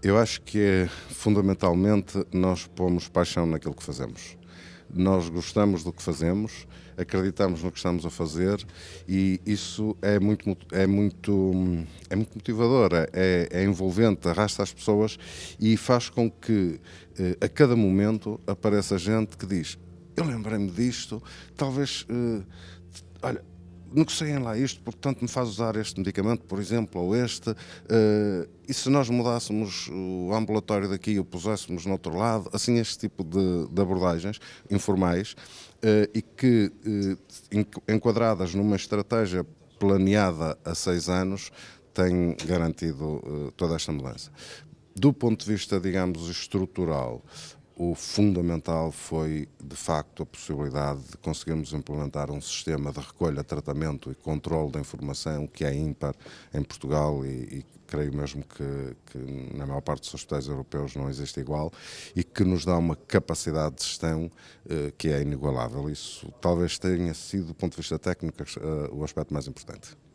Eu acho que é, fundamentalmente nós pomos paixão naquilo que fazemos. Nós gostamos do que fazemos, acreditamos no que estamos a fazer e isso é muito é muito é muito motivador, é, é envolvente, arrasta as pessoas e faz com que eh, a cada momento apareça gente que diz: eu lembrei-me disto, talvez, eh, olha negociem lá isto, portanto me faz usar este medicamento, por exemplo, ou este, eh, e se nós mudássemos o ambulatório daqui e o puséssemos no outro lado, assim, este tipo de, de abordagens informais eh, e que, eh, enquadradas numa estratégia planeada há seis anos, tem garantido toda esta mudança. Do ponto de vista, digamos, estrutural, o fundamental foi, de facto, a possibilidade de conseguirmos implementar um sistema de recolha, tratamento e controle da informação que é ímpar em Portugal e, e creio mesmo que, que, na maior parte dos hospitais europeus não existe igual e que nos dá uma capacidade de gestão eh, que é inigualável. Isso talvez tenha sido, do ponto de vista técnico, eh, o aspecto mais importante.